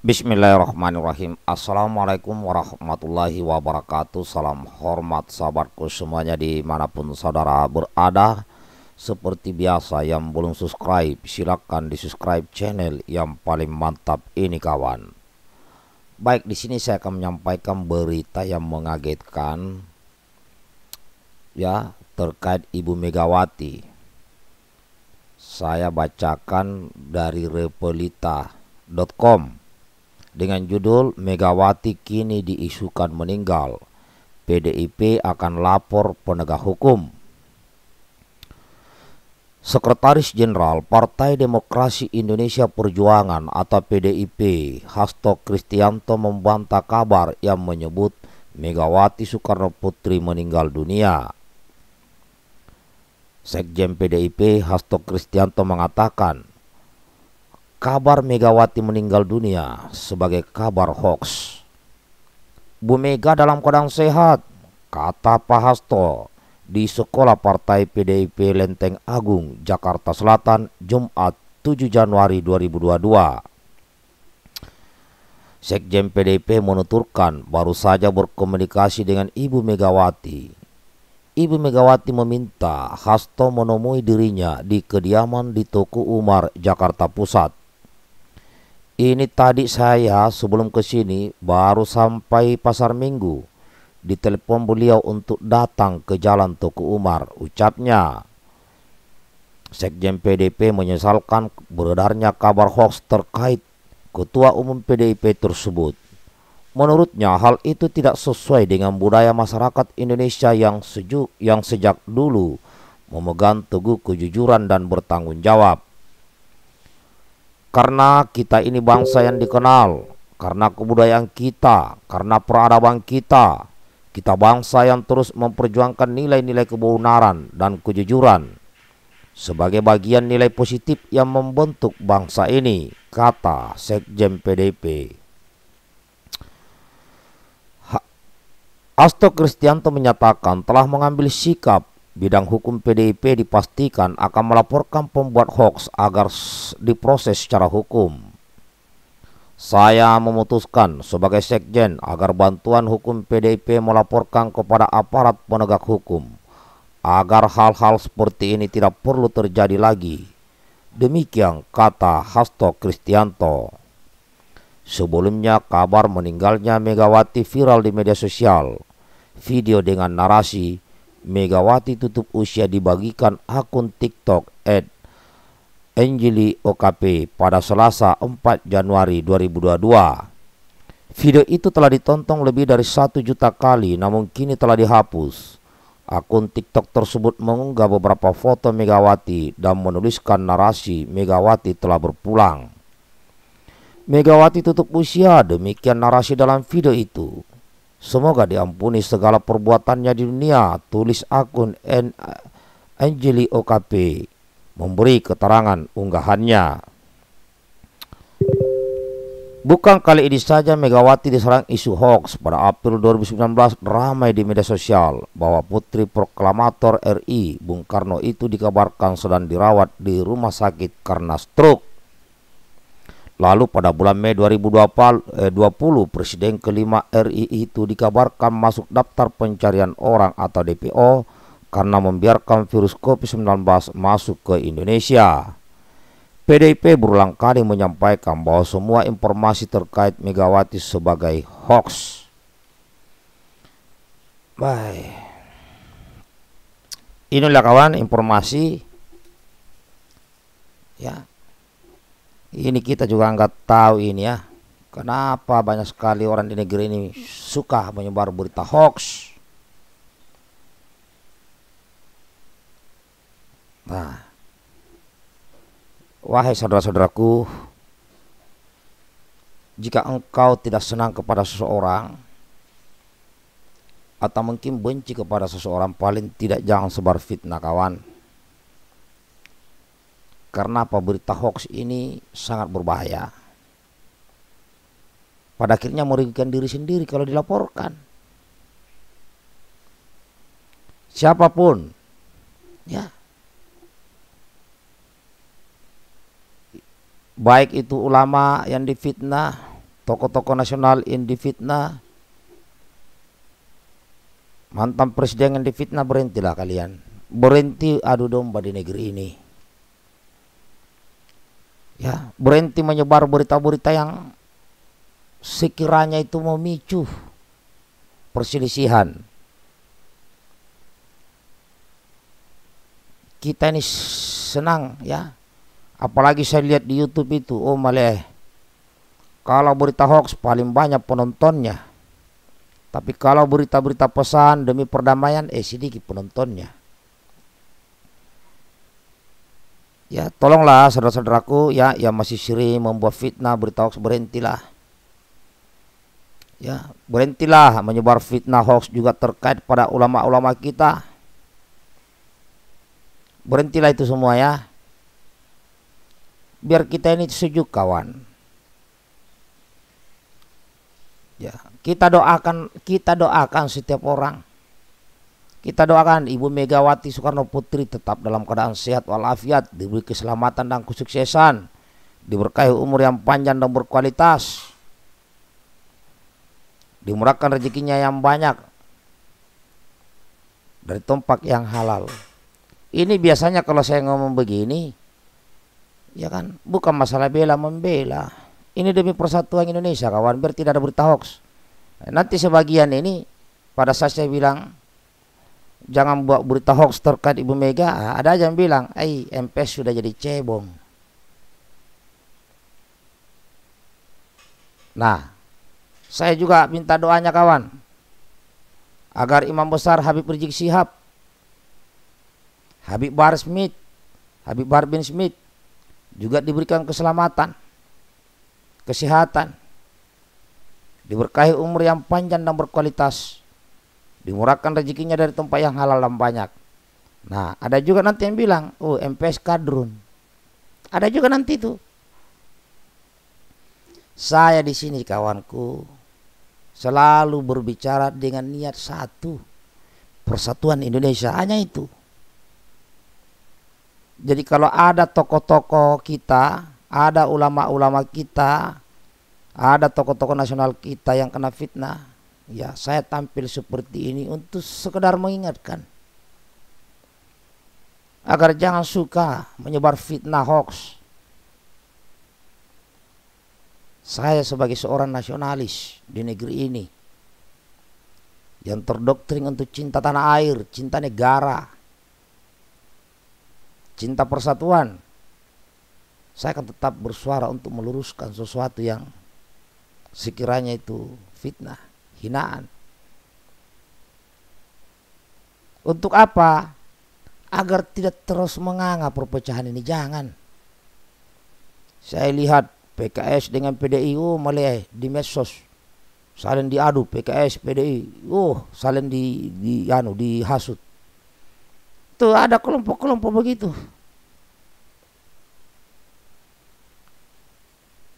Bismillahirrahmanirrahim Assalamualaikum warahmatullahi wabarakatuh Salam hormat sahabatku semuanya dimanapun saudara berada Seperti biasa yang belum subscribe silahkan di subscribe channel yang paling mantap ini kawan Baik di sini saya akan menyampaikan berita yang mengagetkan Ya terkait Ibu Megawati Saya bacakan dari repelita.com dengan judul Megawati kini diisukan meninggal. PDIP akan lapor penegak hukum. Sekretaris Jenderal Partai Demokrasi Indonesia Perjuangan atau PDIP, Hasto Kristianto membantah kabar yang menyebut Megawati Soekarno Putri meninggal dunia. Sekjen PDIP Hasto Kristianto mengatakan, kabar Megawati meninggal dunia sebagai kabar hoax. Bu Mega dalam keadaan sehat, kata Pak Hasto di sekolah Partai PDIP Lenteng Agung, Jakarta Selatan, Jumat 7 Januari 2022. Sekjen PDIP menuturkan baru saja berkomunikasi dengan Ibu Megawati. Ibu Megawati meminta Hasto menemui dirinya di kediaman di toko Umar, Jakarta Pusat. Ini tadi saya sebelum ke sini baru sampai pasar minggu. Ditelepon beliau untuk datang ke jalan Toko Umar, ucapnya. Sekjen PDP menyesalkan beredarnya kabar hoax terkait ketua umum PDIP tersebut. Menurutnya hal itu tidak sesuai dengan budaya masyarakat Indonesia yang sejuk yang sejak dulu memegang teguh kejujuran dan bertanggung jawab. Karena kita ini bangsa yang dikenal, karena kebudayaan kita, karena peradaban kita, kita bangsa yang terus memperjuangkan nilai-nilai kebenaran dan kejujuran sebagai bagian nilai positif yang membentuk bangsa ini, kata Sekjen PDP. Asto Kristianto menyatakan telah mengambil sikap Bidang hukum PDIP dipastikan akan melaporkan pembuat hoax agar diproses secara hukum. Saya memutuskan sebagai sekjen agar bantuan hukum PDIP melaporkan kepada aparat penegak hukum agar hal-hal seperti ini tidak perlu terjadi lagi. Demikian kata Hasto Kristianto. Sebelumnya kabar meninggalnya Megawati viral di media sosial. Video dengan narasi Megawati tutup usia dibagikan akun TikTok at Angeli OKP pada Selasa 4 Januari 2022. Video itu telah ditonton lebih dari satu juta kali namun kini telah dihapus. Akun TikTok tersebut mengunggah beberapa foto Megawati dan menuliskan narasi Megawati telah berpulang. Megawati tutup usia, demikian narasi dalam video itu. Semoga diampuni segala perbuatannya di dunia. Tulis akun N Angeli OKP memberi keterangan unggahannya. Bukan kali ini saja Megawati diserang isu hoax pada April 2019 ramai di media sosial bahwa putri proklamator RI Bung Karno itu dikabarkan sedang dirawat di rumah sakit karena stroke. Lalu pada bulan Mei 2020, eh, Presiden kelima RI itu dikabarkan masuk daftar pencarian orang atau DPO karena membiarkan virus COVID-19 masuk ke Indonesia. PDIP berulang kali menyampaikan bahwa semua informasi terkait Megawati sebagai hoax. Baik. Inilah kawan informasi ya ini kita juga nggak tahu ini ya kenapa banyak sekali orang di negeri ini suka menyebar berita hoax nah wahai saudara-saudaraku jika engkau tidak senang kepada seseorang atau mungkin benci kepada seseorang paling tidak jangan sebar fitnah kawan karena apa berita hoax ini sangat berbahaya. Pada akhirnya merugikan diri sendiri kalau dilaporkan. Siapapun, ya. Baik itu ulama yang difitnah, tokoh-tokoh nasional yang difitnah, mantan presiden yang difitnah berhentilah kalian berhenti adu domba di negeri ini ya berhenti menyebar berita-berita yang sekiranya itu memicu perselisihan kita ini senang ya apalagi saya lihat di YouTube itu oh malah kalau berita hoax paling banyak penontonnya tapi kalau berita-berita pesan demi perdamaian eh sedikit penontonnya Ya, tolonglah saudara-saudaraku ya yang masih syirik membuat fitnah, berita hoax berhentilah. Ya, berhentilah menyebar fitnah hoax juga terkait pada ulama-ulama kita. Berhentilah itu semua ya. Biar kita ini sejuk kawan. Ya, kita doakan kita doakan setiap orang kita doakan Ibu Megawati Soekarno Putri tetap dalam keadaan sehat walafiat, diberi keselamatan dan kesuksesan, diberkahi umur yang panjang dan berkualitas, dimurahkan rezekinya yang banyak dari tempat yang halal. Ini biasanya kalau saya ngomong begini, ya kan, bukan masalah bela membela. Ini demi persatuan Indonesia, kawan. Biar tidak ada berita hoax. Nanti sebagian ini pada saat saya bilang jangan buat berita hoax terkait Ibu Mega ah, ada aja yang bilang eh MPS sudah jadi cebong nah saya juga minta doanya kawan agar Imam Besar Habib Rizik Sihab Habib Bar Smith Habib Bar bin Smith juga diberikan keselamatan kesehatan diberkahi umur yang panjang dan berkualitas dimurahkan rezekinya dari tempat yang halal dan banyak. Nah, ada juga nanti yang bilang, "Oh, MPS kadrun." Ada juga nanti itu. Saya di sini kawanku selalu berbicara dengan niat satu, persatuan Indonesia hanya itu. Jadi kalau ada tokoh-tokoh kita, ada ulama-ulama kita, ada tokoh-tokoh nasional kita yang kena fitnah, ya saya tampil seperti ini untuk sekedar mengingatkan agar jangan suka menyebar fitnah hoax. Saya sebagai seorang nasionalis di negeri ini yang terdoktrin untuk cinta tanah air, cinta negara, cinta persatuan, saya akan tetap bersuara untuk meluruskan sesuatu yang sekiranya itu fitnah hinaan. Untuk apa? Agar tidak terus menganga perpecahan ini. Jangan. Saya lihat PKS dengan PDI, oh mulai di medsos. Saling diadu PKS, PDI, oh saling di, di anu dihasut. itu ada kelompok-kelompok begitu.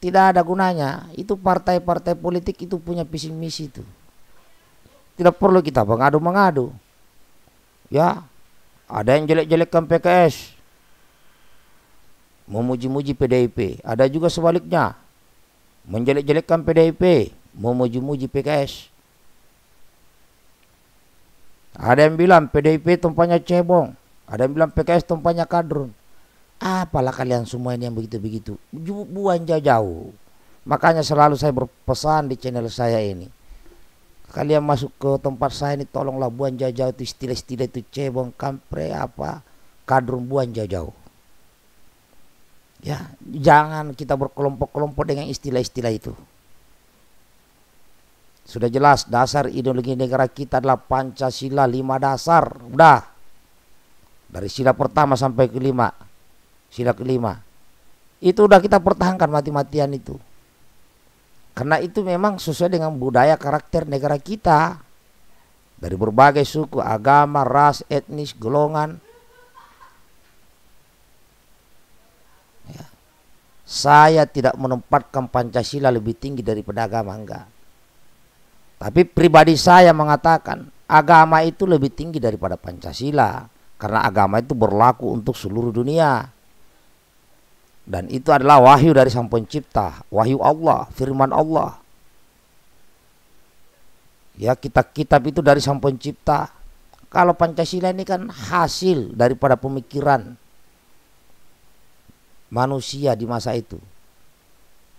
tidak ada gunanya. Itu partai-partai politik itu punya visi misi itu. Tidak perlu kita mengadu-mengadu. Ya, ada yang jelek-jelekkan PKS. Memuji-muji PDIP. Ada juga sebaliknya. Menjelek-jelekkan PDIP. Memuji-muji PKS. Ada yang bilang PDIP tempatnya cebong. Ada yang bilang PKS tempatnya kadrun. Apalah kalian semua ini yang begitu-begitu. Buang jauh-jauh. Makanya selalu saya berpesan di channel saya ini kalian masuk ke tempat saya ini tolonglah buang jauh-jauh itu istilah-istilah itu cebong kampre apa kadrun buang jauh-jauh ya jangan kita berkelompok-kelompok dengan istilah-istilah itu sudah jelas dasar ideologi negara kita adalah Pancasila lima dasar udah dari sila pertama sampai kelima sila kelima itu udah kita pertahankan mati-matian itu karena itu memang sesuai dengan budaya karakter negara kita. Dari berbagai suku, agama, ras, etnis, golongan. Ya. Saya tidak menempatkan Pancasila lebih tinggi daripada agama, enggak. Tapi pribadi saya mengatakan agama itu lebih tinggi daripada Pancasila. Karena agama itu berlaku untuk seluruh dunia dan itu adalah wahyu dari Sang Pencipta, wahyu Allah, firman Allah. Ya, kitab-kitab itu dari Sang Pencipta. Kalau Pancasila ini kan hasil daripada pemikiran manusia di masa itu.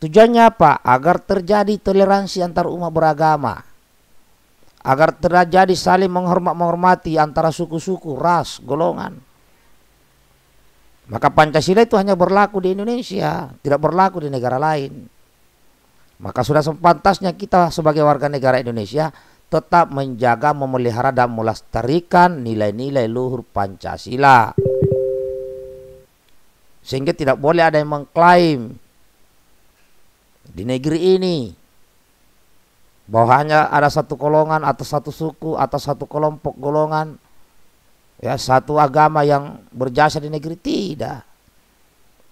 Tujuannya apa? Agar terjadi toleransi antar umat beragama. Agar terjadi saling menghormat-menghormati antara suku-suku, ras, golongan maka Pancasila itu hanya berlaku di Indonesia, tidak berlaku di negara lain. Maka sudah sepantasnya kita sebagai warga negara Indonesia tetap menjaga, memelihara dan melestarikan nilai-nilai luhur Pancasila. Sehingga tidak boleh ada yang mengklaim di negeri ini bahwa hanya ada satu golongan atau satu suku atau satu kelompok golongan ya satu agama yang berjasa di negeri tidak.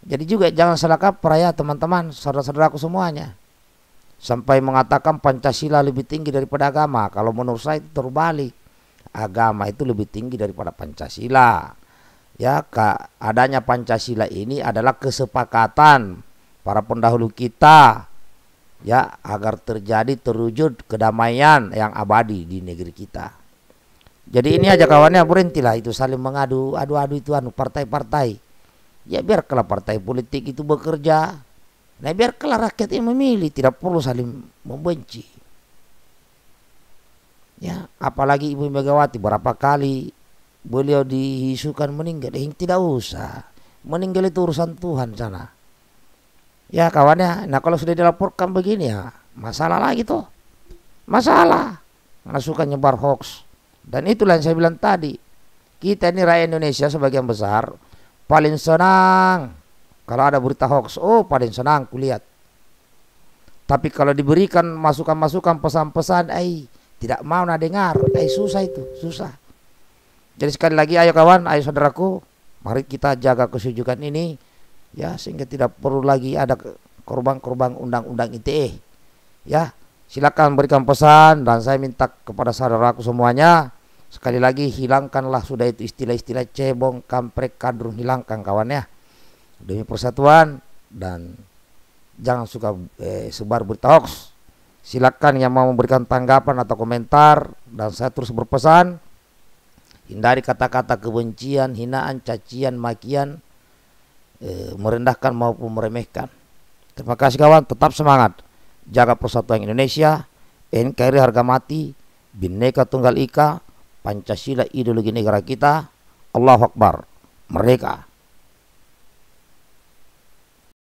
Jadi juga jangan salah kaprah teman-teman, saudara-saudaraku semuanya. Sampai mengatakan Pancasila lebih tinggi daripada agama. Kalau menurut saya itu terbalik. Agama itu lebih tinggi daripada Pancasila. Ya, Kak, adanya Pancasila ini adalah kesepakatan para pendahulu kita ya agar terjadi terwujud kedamaian yang abadi di negeri kita. Jadi ini aja kawannya berhentilah itu saling mengadu adu-adu itu anu partai-partai. Ya biar kelar partai politik itu bekerja. Nah biar kelar rakyat yang memilih tidak perlu saling membenci. Ya, apalagi Ibu Megawati berapa kali beliau dihisukan meninggal, eh, tidak usah. Meninggal itu urusan Tuhan sana. Ya kawannya, nah kalau sudah dilaporkan begini ya masalah lagi tuh. Masalah. Nah nyebar hoax dan itulah yang saya bilang tadi. Kita ini rakyat Indonesia sebagian besar paling senang kalau ada berita hoax, oh paling senang kulihat. Tapi kalau diberikan masukan-masukan pesan-pesan, eh tidak mau nak dengar, eh susah itu, susah. Jadi sekali lagi ayo kawan, ayo saudaraku, mari kita jaga kesujukan ini ya sehingga tidak perlu lagi ada korban-korban undang-undang ITE ya Silakan berikan pesan dan saya minta kepada saudaraku semuanya sekali lagi hilangkanlah sudah itu istilah-istilah cebong, kampret, kadrun hilangkan kawannya Demi persatuan dan jangan suka eh, sebar berita hoax. Silakan yang mau memberikan tanggapan atau komentar dan saya terus berpesan hindari kata-kata kebencian, hinaan, cacian, makian, eh, merendahkan maupun meremehkan. Terima kasih kawan, tetap semangat jaga persatuan Indonesia, NKRI harga mati, Bineka Tunggal Ika, Pancasila ideologi negara kita, Allahu Akbar, mereka.